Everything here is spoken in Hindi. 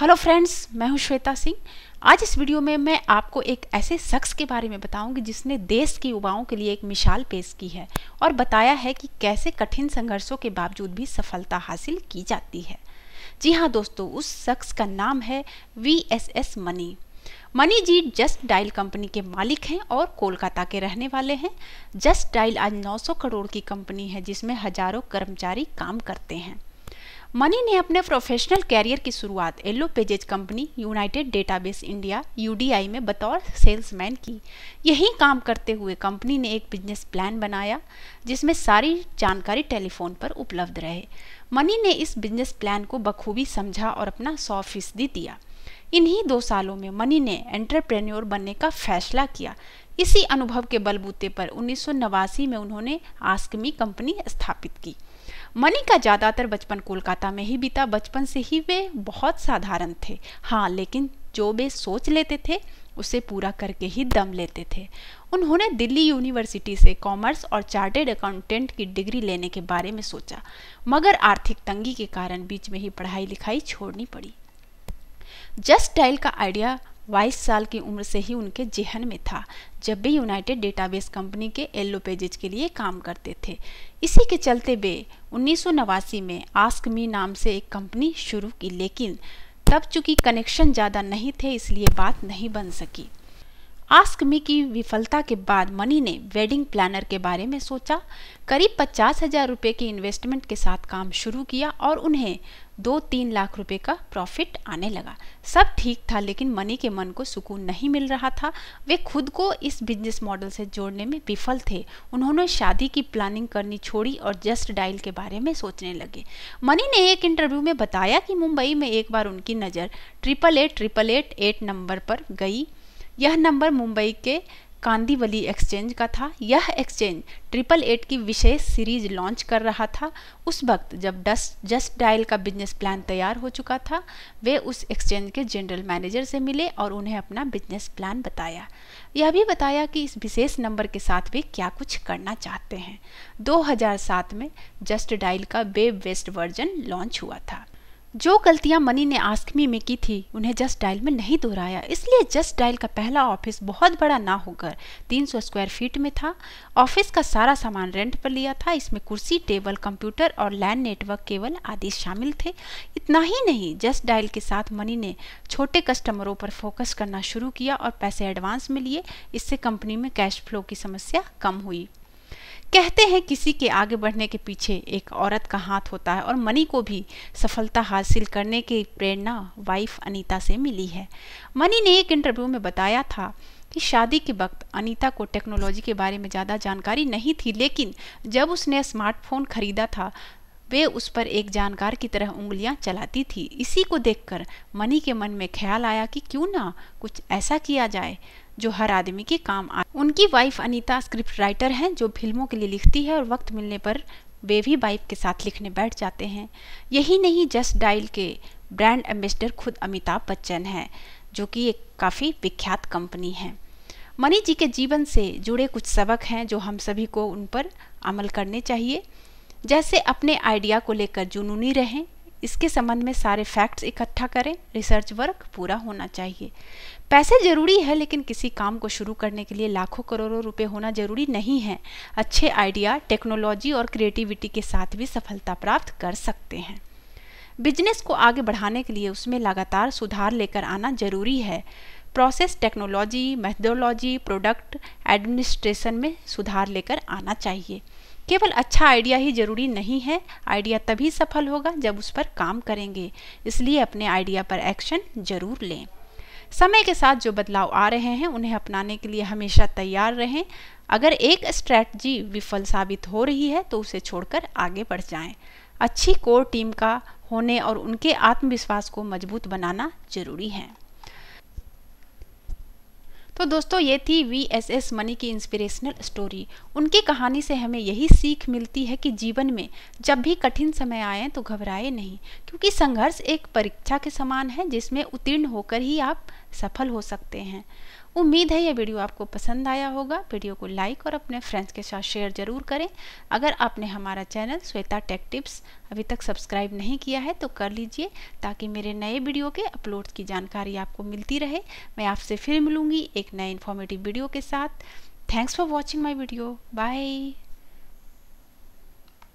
हेलो फ्रेंड्स मैं हूं श्वेता सिंह आज इस वीडियो में मैं आपको एक ऐसे शख्स के बारे में बताऊंगी जिसने देश के युवाओं के लिए एक मिसाल पेश की है और बताया है कि कैसे कठिन संघर्षों के बावजूद भी सफलता हासिल की जाती है जी हाँ दोस्तों उस शख्स का नाम है V S S Mani Mani ji just dial company के मालिक हैं और कोलकाता के रहने वाले हैं जस्ट डायल आज 900 करोड़ की कंपनी है जिसमें हजारों कर्मचारी काम करते हैं मनी ने अपने प्रोफेशनल कैरियर की शुरुआत yellow pages company united database India यू में बतौर सेल्समैन की यही काम करते हुए कंपनी ने एक बिजनेस प्लान बनाया जिसमें सारी जानकारी टेलीफोन पर उपलब्ध रहे मनी ने इस बिजनेस प्लान को बखूबी समझा और अपना सौ फीसदी दिया इन्हीं दो सालों में मनी ने एंटरप्रेन्योर बनने का फैसला किया इसी अनुभव के बलबूते पर उन्नीस में उन्होंने आस्कमी कंपनी स्थापित की मनी का ज़्यादातर बचपन कोलकाता में ही बीता बचपन से ही वे बहुत साधारण थे हाँ लेकिन जो वे सोच लेते थे उसे पूरा करके ही दम लेते थे उन्होंने दिल्ली यूनिवर्सिटी से कॉमर्स और चार्टेड अकाउंटेंट की डिग्री लेने के बारे में सोचा मगर आर्थिक तंगी के कारण बीच में ही पढ़ाई लिखाई छोड़नी पड़ी जस्ट डायल का आइडिया बाईस साल की उम्र से ही उनके जेहन में था जब भी यूनाइटेड डेटाबेस कंपनी के एल्लो पेजेज के लिए काम करते थे इसी के चलते वे उन्नीस में आस्क मी नाम से एक कंपनी शुरू की लेकिन तब चूंकि कनेक्शन ज़्यादा नहीं थे इसलिए बात नहीं बन सकी आस्क मी की विफलता के बाद मनी ने वेडिंग प्लानर के बारे में सोचा करीब पचास हजार रुपये के इन्वेस्टमेंट के साथ काम शुरू किया और उन्हें दो तीन लाख रुपए का प्रॉफिट आने लगा सब ठीक था लेकिन मनी के मन को सुकून नहीं मिल रहा था वे खुद को इस बिजनेस मॉडल से जोड़ने में विफल थे उन्होंने शादी की प्लानिंग करनी छोड़ी और जस्ट डायल के बारे में सोचने लगे मनी ने एक इंटरव्यू में बताया कि मुंबई में एक बार उनकी नज़र triple eight triple eight eight number पर गई यह नंबर मुंबई के कांदीवली एक्सचेंज का था यह एक्सचेंज ट्रिपल एट की विशेष सीरीज लॉन्च कर रहा था उस वक्त जब डस्ट जस्ट डायल का बिजनेस प्लान तैयार हो चुका था वे उस एक्सचेंज के जनरल मैनेजर से मिले और उन्हें अपना बिजनेस प्लान बताया यह भी बताया कि इस विशेष नंबर के साथ वे क्या कुछ करना चाहते हैं 2007 में जस्ट डायल का वेब वेस्ट वर्जन लॉन्च हुआ था जो गलतियां मनी ने आस्कमी में की थी उन्हें जस्ट डायल में नहीं दोहराया इसलिए जस्ट डायल का पहला ऑफिस बहुत बड़ा ना होकर 300 स्क्वायर फीट में था ऑफिस का सारा सामान रेंट पर लिया था इसमें कुर्सी टेबल कंप्यूटर और लैंड नेटवर्क केवल आदि शामिल थे इतना ही नहीं जस्ट डायल के साथ मनी ने छोटे कस्टमरों पर फोकस करना शुरू किया और पैसे एडवांस में लिए इससे कंपनी में कैश फ्लो की समस्या कम हुई कहते हैं किसी के आगे बढ़ने के पीछे एक औरत का हाथ होता है और मनी को भी सफलता हासिल करने की प्रेरणा वाइफ अनीता से मिली है मनी ने एक इंटरव्यू में बताया था कि शादी के वक्त अनीता को टेक्नोलॉजी के बारे में ज़्यादा जानकारी नहीं थी लेकिन जब उसने स्मार्टफोन खरीदा था वे उस पर एक जानकार की तरह उंगलियां चलाती थी इसी को देखकर मनी के मन में ख्याल आया कि क्यों ना कुछ ऐसा किया जाए जो हर आदमी के काम आ उनकी वाइफ अनीता स्क्रिप्ट राइटर हैं जो फिल्मों के लिए लिखती है और वक्त मिलने पर वे भी वाइफ के साथ लिखने बैठ जाते हैं यही नहीं जस्ट डाइल के ब्रांड एम्बेसडर खुद अमिताभ बच्चन हैं जो कि एक काफ़ी विख्यात कंपनी है मनी जी के जीवन से जुड़े कुछ सबक हैं जो हम सभी को उन पर अमल करने चाहिए जैसे अपने आइडिया को लेकर जुनूनी रहें इसके संबंध में सारे फैक्ट्स इकट्ठा करें रिसर्च वर्क पूरा होना चाहिए पैसे जरूरी है लेकिन किसी काम को शुरू करने के लिए लाखों करोड़ों रुपए होना जरूरी नहीं है अच्छे आइडिया टेक्नोलॉजी और क्रिएटिविटी के साथ भी सफलता प्राप्त कर सकते हैं बिजनेस को आगे बढ़ाने के लिए उसमें लगातार सुधार लेकर आना जरूरी है process technology methodology product administration में सुधार लेकर आना चाहिए केवल अच्छा आइडिया ही ज़रूरी नहीं है आइडिया तभी सफल होगा जब उस पर काम करेंगे इसलिए अपने आइडिया पर एक्शन ज़रूर लें समय के साथ जो बदलाव आ रहे हैं उन्हें अपनाने के लिए हमेशा तैयार रहें अगर एक स्ट्रैटजी विफल साबित हो रही है तो उसे छोड़कर आगे बढ़ जाएं। अच्छी कोर टीम का होने और उनके आत्मविश्वास को मजबूत बनाना जरूरी है तो दोस्तों ये थी वी एस एस मनी की इंस्पिरेशनल स्टोरी उनकी कहानी से हमें यही सीख मिलती है कि जीवन में जब भी कठिन समय आए तो घबराए नहीं क्योंकि संघर्ष एक परीक्षा के समान है जिसमें उत्तीर्ण होकर ही आप सफल हो सकते हैं उम्मीद है ये वीडियो आपको पसंद आया होगा वीडियो को लाइक और अपने फ्रेंड्स के साथ शेयर जरूर करें अगर आपने हमारा चैनल श्वेता टेक टिप्स अभी तक सब्सक्राइब नहीं किया है तो कर लीजिए ताकि मेरे नए वीडियो के अपलोड की जानकारी आपको मिलती रहे मैं आपसे फिर मिलूँगी एक नए इन्फॉर्मेटिव वीडियो के साथ thanks for watching my video bye